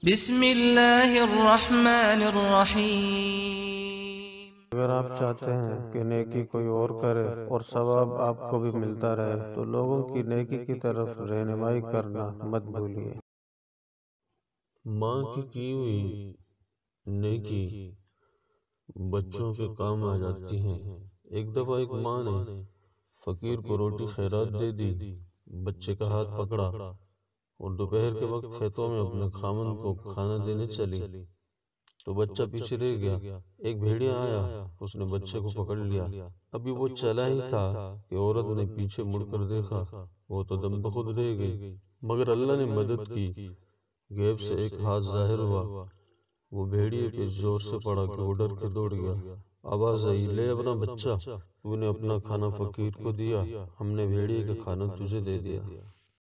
الرحيم अगर आप चाहते हैं कि नेकी कोई और करे और सवाब आपको भी मिलता रहे तो लोगों की नेकी की तरफ रहनुमाई करना मत भूलिए माँ की की हुई नेकी बच्चों के काम आ जाती है एक दफा एक माँ ने फकीर को रोटी खैरात दे दी बच्चे का हाथ पकड़ा और दोपहर के वक्त खेतों में अपने खामन को खाना देने चली तो बच्चा पीछे रह गया एक भेड़िया आया उसने बच्चे को पकड़ लिया अभी वो चला ही था कि औरत ने पीछे मुड़कर देखा वो तो दम बखुद रह गई मगर अल्लाह ने मदद की गैब से एक हाथ जाहिर हुआ वो भेड़िए के जोर से पड़ा के वो के दौड़ गया आवाज आई ले अपना बच्चा तूने अपना खाना फकीर को दिया हमने भेड़िए का खाना तुझे दे दिया